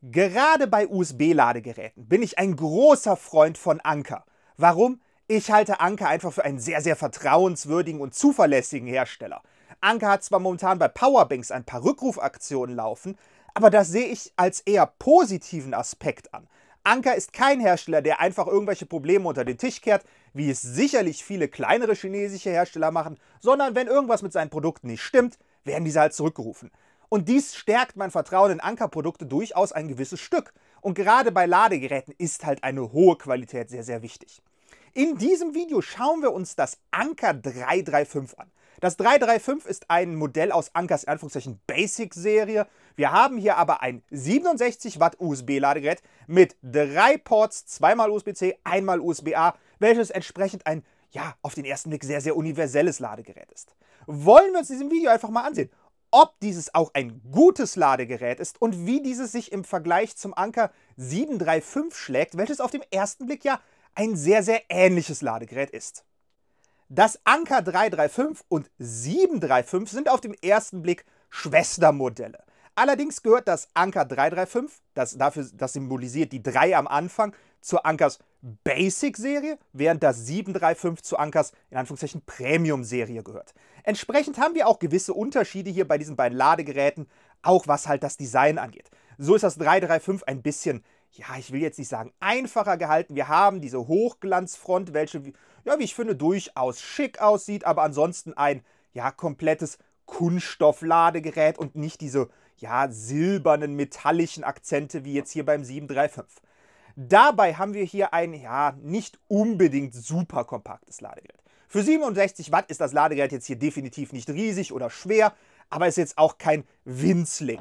Gerade bei USB-Ladegeräten bin ich ein großer Freund von Anker. Warum? Ich halte Anker einfach für einen sehr, sehr vertrauenswürdigen und zuverlässigen Hersteller. Anker hat zwar momentan bei Powerbanks ein paar Rückrufaktionen laufen, aber das sehe ich als eher positiven Aspekt an. Anker ist kein Hersteller, der einfach irgendwelche Probleme unter den Tisch kehrt, wie es sicherlich viele kleinere chinesische Hersteller machen, sondern wenn irgendwas mit seinen Produkten nicht stimmt, werden diese halt zurückgerufen. Und dies stärkt mein Vertrauen in Ankerprodukte durchaus ein gewisses Stück. Und gerade bei Ladegeräten ist halt eine hohe Qualität sehr, sehr wichtig. In diesem Video schauen wir uns das Anker 335 an. Das 335 ist ein Modell aus Ankers Anführungszeichen Basic Serie. Wir haben hier aber ein 67 Watt USB Ladegerät mit drei Ports, zweimal USB-C, einmal USB-A, welches entsprechend ein, ja, auf den ersten Blick sehr, sehr universelles Ladegerät ist. Wollen wir uns diesem Video einfach mal ansehen ob dieses auch ein gutes Ladegerät ist und wie dieses sich im Vergleich zum Anker 735 schlägt, welches auf dem ersten Blick ja ein sehr, sehr ähnliches Ladegerät ist. Das Anker 335 und 735 sind auf dem ersten Blick Schwestermodelle. Allerdings gehört das Anker 335, das, dafür, das symbolisiert die 3 am Anfang, zur Ankers Basic-Serie, während das 735 zu Ankers in Anführungszeichen Premium-Serie gehört. Entsprechend haben wir auch gewisse Unterschiede hier bei diesen beiden Ladegeräten, auch was halt das Design angeht. So ist das 335 ein bisschen, ja, ich will jetzt nicht sagen einfacher gehalten. Wir haben diese Hochglanzfront, welche, ja, wie ich finde, durchaus schick aussieht, aber ansonsten ein, ja, komplettes Kunststoffladegerät und nicht diese, ja, silbernen, metallischen Akzente wie jetzt hier beim 735. Dabei haben wir hier ein, ja, nicht unbedingt super kompaktes Ladegerät. Für 67 Watt ist das Ladegerät jetzt hier definitiv nicht riesig oder schwer, aber ist jetzt auch kein Winzling.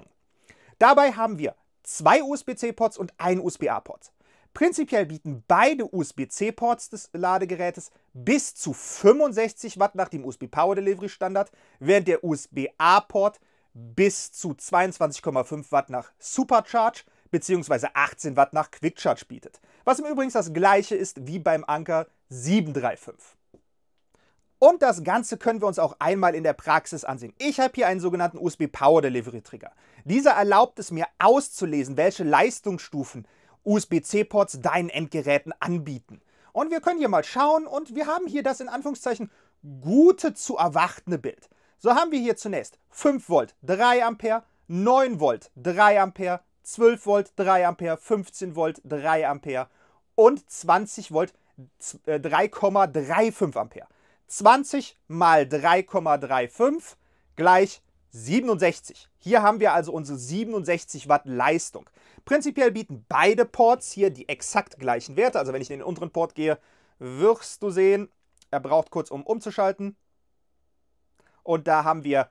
Dabei haben wir zwei USB-C-Ports und einen USB-A-Port. Prinzipiell bieten beide USB-C-Ports des Ladegerätes bis zu 65 Watt nach dem USB Power Delivery Standard, während der USB-A-Port bis zu 22,5 Watt nach Supercharge bzw. 18 Watt nach Quick Charge bietet. Was im Übrigen das gleiche ist wie beim Anker 735. Und das Ganze können wir uns auch einmal in der Praxis ansehen. Ich habe hier einen sogenannten USB Power Delivery Trigger. Dieser erlaubt es mir auszulesen, welche Leistungsstufen USB-C-Ports deinen Endgeräten anbieten. Und wir können hier mal schauen und wir haben hier das in Anführungszeichen gute zu erwartende Bild. So haben wir hier zunächst 5 Volt 3 Ampere, 9 Volt 3 Ampere, 12 Volt 3 Ampere, 15 Volt 3 Ampere und 20 Volt 3,35 äh, Ampere. 20 mal 3,35 gleich 67. Hier haben wir also unsere 67 Watt Leistung. Prinzipiell bieten beide Ports hier die exakt gleichen Werte. Also wenn ich in den unteren Port gehe, wirst du sehen, er braucht kurz, um umzuschalten. Und da haben wir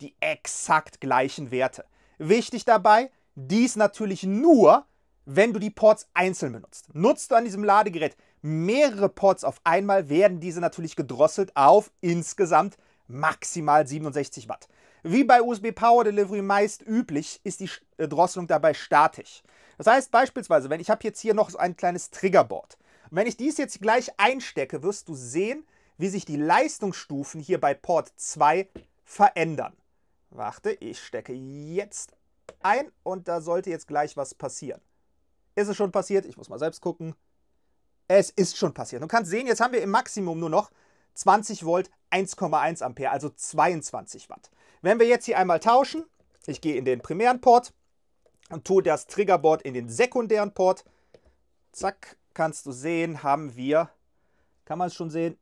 die exakt gleichen Werte. Wichtig dabei, dies natürlich nur, wenn du die Ports einzeln benutzt. Nutzt du an diesem Ladegerät mehrere Ports auf einmal, werden diese natürlich gedrosselt auf insgesamt maximal 67 Watt. Wie bei USB Power Delivery meist üblich, ist die äh, Drosselung dabei statisch. Das heißt beispielsweise, wenn ich habe jetzt hier noch so ein kleines Triggerboard. Und wenn ich dies jetzt gleich einstecke, wirst du sehen, wie sich die Leistungsstufen hier bei Port 2 verändern. Warte, ich stecke jetzt ein und da sollte jetzt gleich was passieren. Ist es schon passiert? Ich muss mal selbst gucken. Es ist schon passiert. Du kannst sehen, jetzt haben wir im Maximum nur noch 20 Volt 1,1 Ampere, also 22 Watt. Wenn wir jetzt hier einmal tauschen, ich gehe in den primären Port und tue das Triggerboard in den sekundären Port. Zack, kannst du sehen, haben wir, kann man es schon sehen?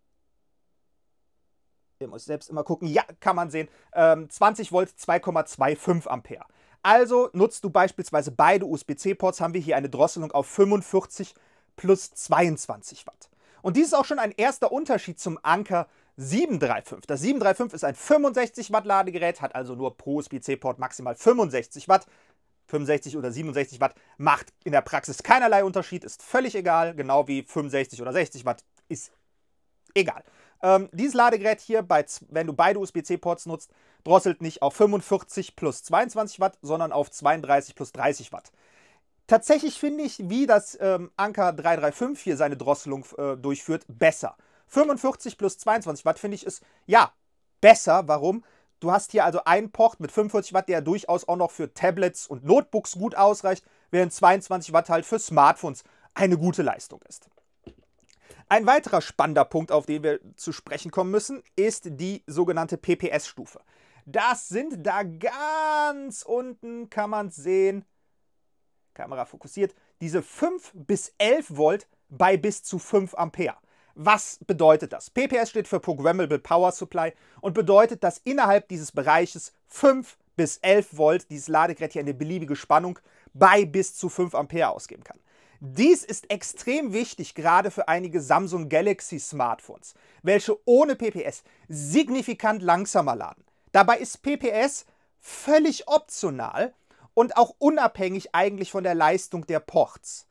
Ihr muss selbst immer gucken. Ja, kann man sehen. Ähm, 20 Volt, 2,25 Ampere. Also nutzt du beispielsweise beide USB-C-Ports, haben wir hier eine Drosselung auf 45 plus 22 Watt. Und dies ist auch schon ein erster Unterschied zum Anker 735. Das 735 ist ein 65 Watt Ladegerät, hat also nur pro USB-C-Port maximal 65 Watt. 65 oder 67 Watt macht in der Praxis keinerlei Unterschied, ist völlig egal, genau wie 65 oder 60 Watt ist egal. Ähm, dieses Ladegerät hier, bei, wenn du beide USB-C-Ports nutzt, drosselt nicht auf 45 plus 22 Watt, sondern auf 32 plus 30 Watt. Tatsächlich finde ich, wie das ähm, Anker 335 hier seine Drosselung äh, durchführt, besser. 45 plus 22 Watt finde ich ist, ja, besser. Warum? Du hast hier also einen Port mit 45 Watt, der durchaus auch noch für Tablets und Notebooks gut ausreicht, während 22 Watt halt für Smartphones eine gute Leistung ist. Ein weiterer spannender Punkt, auf den wir zu sprechen kommen müssen, ist die sogenannte PPS-Stufe. Das sind da ganz unten, kann man sehen, Kamera fokussiert, diese 5 bis 11 Volt bei bis zu 5 Ampere. Was bedeutet das? PPS steht für Programmable Power Supply und bedeutet, dass innerhalb dieses Bereiches 5 bis 11 Volt dieses Ladegerät hier eine beliebige Spannung bei bis zu 5 Ampere ausgeben kann. Dies ist extrem wichtig, gerade für einige Samsung Galaxy Smartphones, welche ohne PPS signifikant langsamer laden. Dabei ist PPS völlig optional und auch unabhängig eigentlich von der Leistung der Ports.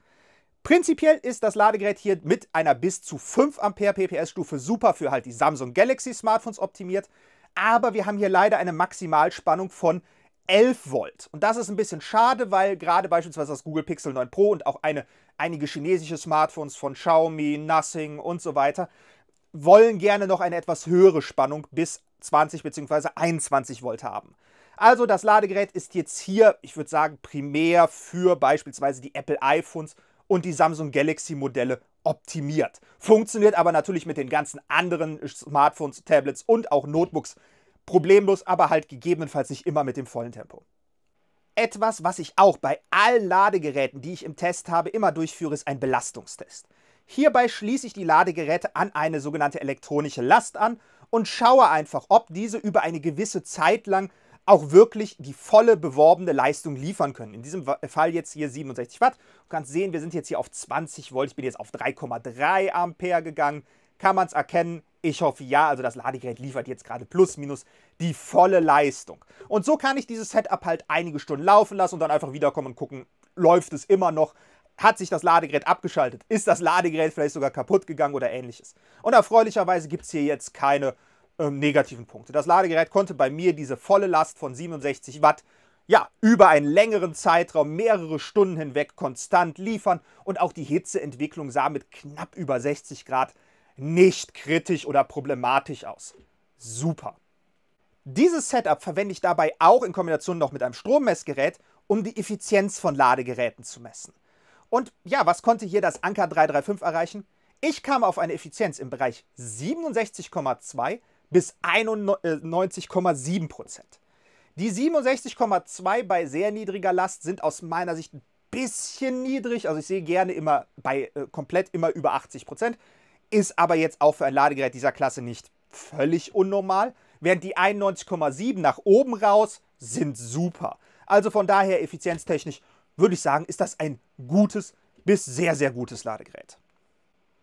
Prinzipiell ist das Ladegerät hier mit einer bis zu 5 Ampere PPS Stufe super für halt die Samsung Galaxy Smartphones optimiert, aber wir haben hier leider eine Maximalspannung von 11 Volt. Und das ist ein bisschen schade, weil gerade beispielsweise das Google Pixel 9 Pro und auch eine, einige chinesische Smartphones von Xiaomi, Nothing und so weiter wollen gerne noch eine etwas höhere Spannung bis 20 bzw. 21 Volt haben. Also das Ladegerät ist jetzt hier, ich würde sagen, primär für beispielsweise die Apple iPhones und die Samsung Galaxy Modelle optimiert. Funktioniert aber natürlich mit den ganzen anderen Smartphones, Tablets und auch Notebooks problemlos, aber halt gegebenenfalls nicht immer mit dem vollen Tempo. Etwas, was ich auch bei allen Ladegeräten, die ich im Test habe, immer durchführe, ist ein Belastungstest. Hierbei schließe ich die Ladegeräte an eine sogenannte elektronische Last an und schaue einfach, ob diese über eine gewisse Zeit lang auch wirklich die volle beworbene Leistung liefern können. In diesem Fall jetzt hier 67 Watt. Du kannst sehen, wir sind jetzt hier auf 20 Volt. Ich bin jetzt auf 3,3 Ampere gegangen. Kann man es erkennen? Ich hoffe ja, also das Ladegerät liefert jetzt gerade plus minus die volle Leistung. Und so kann ich dieses Setup halt einige Stunden laufen lassen und dann einfach wiederkommen und gucken, läuft es immer noch, hat sich das Ladegerät abgeschaltet, ist das Ladegerät vielleicht sogar kaputt gegangen oder ähnliches. Und erfreulicherweise gibt es hier jetzt keine ähm, negativen Punkte. Das Ladegerät konnte bei mir diese volle Last von 67 Watt ja, über einen längeren Zeitraum, mehrere Stunden hinweg konstant liefern und auch die Hitzeentwicklung sah mit knapp über 60 Grad nicht kritisch oder problematisch aus. Super. Dieses Setup verwende ich dabei auch in Kombination noch mit einem Strommessgerät, um die Effizienz von Ladegeräten zu messen. Und ja, was konnte hier das Anker 335 erreichen? Ich kam auf eine Effizienz im Bereich 67,2 bis 91,7 Prozent. Die 67,2 bei sehr niedriger Last sind aus meiner Sicht ein bisschen niedrig. Also ich sehe gerne immer bei äh, komplett immer über 80 Prozent. Ist aber jetzt auch für ein Ladegerät dieser Klasse nicht völlig unnormal. Während die 91,7 nach oben raus sind super. Also von daher effizienztechnisch würde ich sagen, ist das ein gutes bis sehr, sehr gutes Ladegerät.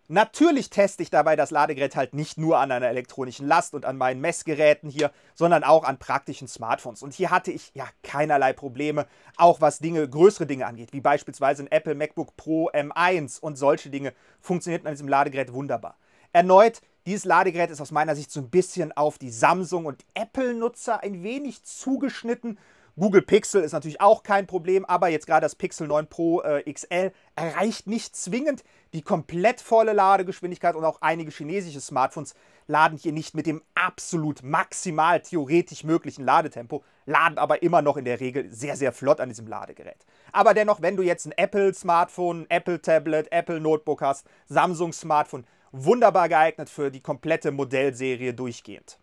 Natürlich teste ich dabei das Ladegerät halt nicht nur an einer elektronischen Last und an meinen Messgeräten hier, sondern auch an praktischen Smartphones. Und hier hatte ich ja keinerlei Probleme, auch was Dinge, größere Dinge angeht, wie beispielsweise ein Apple MacBook Pro M1 und solche Dinge funktionierten an diesem Ladegerät wunderbar. Erneut, dieses Ladegerät ist aus meiner Sicht so ein bisschen auf die Samsung- und Apple-Nutzer ein wenig zugeschnitten Google Pixel ist natürlich auch kein Problem, aber jetzt gerade das Pixel 9 Pro äh, XL erreicht nicht zwingend die komplett volle Ladegeschwindigkeit und auch einige chinesische Smartphones laden hier nicht mit dem absolut maximal theoretisch möglichen Ladetempo, laden aber immer noch in der Regel sehr, sehr flott an diesem Ladegerät. Aber dennoch, wenn du jetzt ein Apple-Smartphone, Apple-Tablet, Apple-Notebook hast, Samsung-Smartphone, wunderbar geeignet für die komplette Modellserie durchgehend.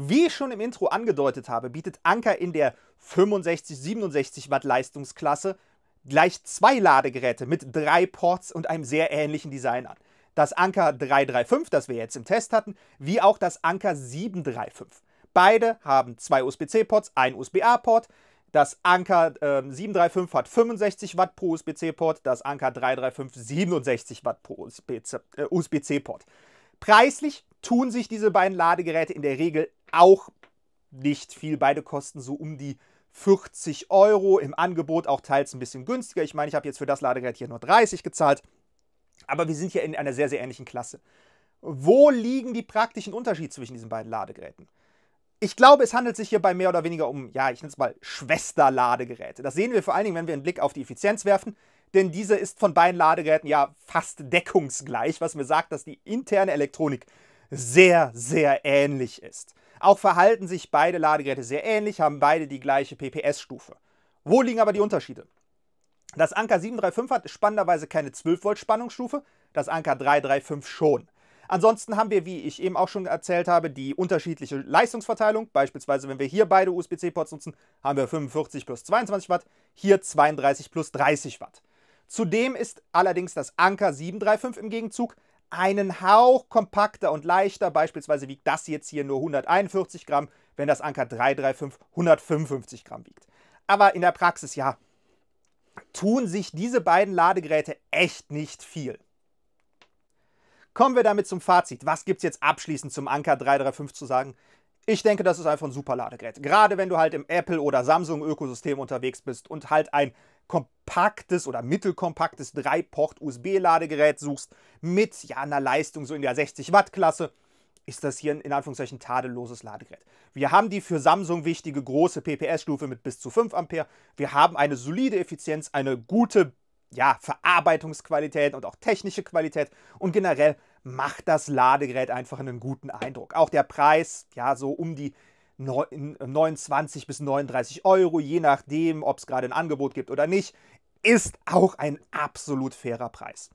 Wie ich schon im Intro angedeutet habe, bietet Anker in der 65-67 Watt Leistungsklasse gleich zwei Ladegeräte mit drei Ports und einem sehr ähnlichen Design an. Das Anker 335, das wir jetzt im Test hatten, wie auch das Anker 735. Beide haben zwei USB-C-Ports, ein USB-A-Port. Das Anker äh, 735 hat 65 Watt pro USB-C-Port, das Anker 335 67 Watt pro USB-C-Port. Äh, Preislich tun sich diese beiden Ladegeräte in der Regel auch nicht viel. Beide kosten so um die 40 Euro im Angebot, auch teils ein bisschen günstiger. Ich meine, ich habe jetzt für das Ladegerät hier nur 30 gezahlt, aber wir sind hier in einer sehr, sehr ähnlichen Klasse. Wo liegen die praktischen Unterschiede zwischen diesen beiden Ladegeräten? Ich glaube, es handelt sich hierbei mehr oder weniger um, ja, ich nenne es mal Schwesterladegeräte. Das sehen wir vor allen Dingen, wenn wir einen Blick auf die Effizienz werfen, denn diese ist von beiden Ladegeräten ja fast deckungsgleich, was mir sagt, dass die interne Elektronik sehr, sehr ähnlich ist. Auch verhalten sich beide Ladegeräte sehr ähnlich, haben beide die gleiche PPS-Stufe. Wo liegen aber die Unterschiede? Das Anker 735 hat spannenderweise keine 12 Volt Spannungsstufe, das Anker 335 schon. Ansonsten haben wir, wie ich eben auch schon erzählt habe, die unterschiedliche Leistungsverteilung. Beispielsweise, wenn wir hier beide USB-C-Ports nutzen, haben wir 45 plus 22 Watt, hier 32 plus 30 Watt. Zudem ist allerdings das Anker 735 im Gegenzug einen Hauch kompakter und leichter. Beispielsweise wiegt das jetzt hier nur 141 Gramm, wenn das Anker 335 155 Gramm wiegt. Aber in der Praxis, ja, tun sich diese beiden Ladegeräte echt nicht viel. Kommen wir damit zum Fazit. Was gibt es jetzt abschließend zum Anker 335 zu sagen? Ich denke, das ist einfach ein super Ladegerät. Gerade wenn du halt im Apple- oder Samsung-Ökosystem unterwegs bist und halt ein kompaktes oder mittelkompaktes 3-Port-USB-Ladegerät suchst mit ja, einer Leistung so in der 60-Watt-Klasse, ist das hier ein in Anführungszeichen tadelloses Ladegerät. Wir haben die für Samsung wichtige große PPS-Stufe mit bis zu 5 Ampere. Wir haben eine solide Effizienz, eine gute ja, Verarbeitungsqualität und auch technische Qualität und generell macht das Ladegerät einfach einen guten Eindruck. Auch der Preis, ja, so um die 29 bis 39 Euro, je nachdem, ob es gerade ein Angebot gibt oder nicht, ist auch ein absolut fairer Preis.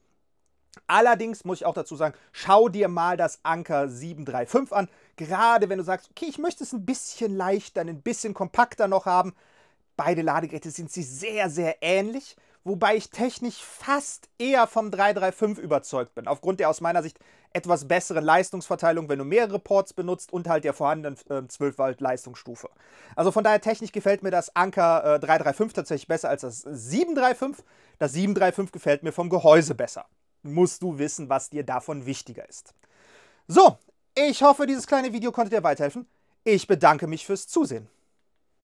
Allerdings muss ich auch dazu sagen, schau dir mal das Anker 735 an. Gerade wenn du sagst, okay, ich möchte es ein bisschen leichter, ein bisschen kompakter noch haben. Beide Ladegeräte sind sie sehr, sehr ähnlich wobei ich technisch fast eher vom 335 überzeugt bin, aufgrund der aus meiner Sicht etwas besseren Leistungsverteilung, wenn du mehrere Ports benutzt und halt der vorhandenen äh, 12 Volt Leistungsstufe. Also von daher technisch gefällt mir das Anker äh, 335 tatsächlich besser als das 735. Das 735 gefällt mir vom Gehäuse besser. Musst du wissen, was dir davon wichtiger ist. So, ich hoffe, dieses kleine Video konnte dir weiterhelfen. Ich bedanke mich fürs Zusehen.